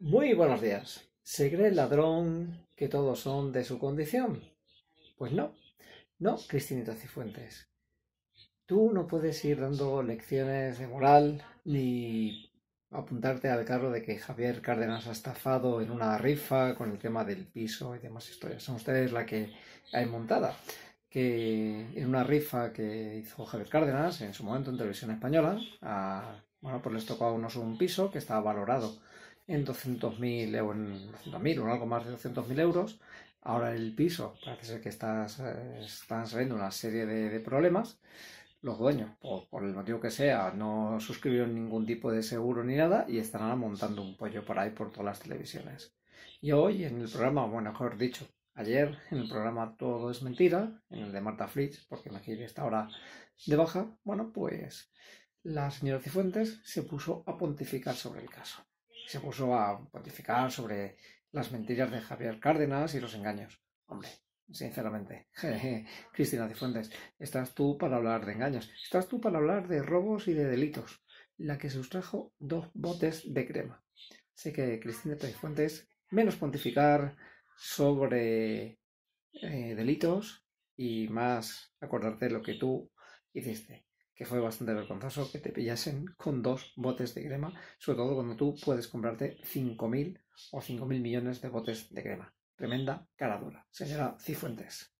Muy buenos días. ¿Se cree el ladrón que todos son de su condición? Pues no, no, Cristinita Cifuentes. Tú no puedes ir dando lecciones de moral ni apuntarte al carro de que Javier Cárdenas ha estafado en una rifa con el tema del piso y demás historias. Son ustedes la que hay montada. Que en una rifa que hizo Javier Cárdenas en su momento en televisión española, ah, bueno, pues les tocó a unos un piso que estaba valorado en 200.000 euros, o algo más de 200.000 euros. Ahora el piso parece ser que eh, están saliendo una serie de, problemas. Los dueños, por, el motivo que sea, no suscribieron ningún tipo de seguro ni nada y estarán montando un pollo por ahí por todas las televisiones. Y hoy en el programa, bueno, mejor dicho, ayer en el programa Todo es Mentira, en el de Marta Fritz, porque quiere esta ahora de baja, bueno, pues la señora Cifuentes se puso a pontificar sobre el caso se puso a pontificar sobre las mentiras de Javier Cárdenas y los engaños. Hombre, sinceramente, Cristina Cifuentes, estás tú para hablar de engaños, estás tú para hablar de robos y de delitos, la que sustrajo dos botes de crema. Sé que Cristina Cifuentes, menos pontificar sobre eh, delitos y más acordarte de lo que tú hiciste que fue bastante vergonzoso que te pillasen con dos botes de crema, sobre todo cuando tú puedes comprarte 5.000 o 5.000 millones de botes de crema. Tremenda cara dura, señora Cifuentes.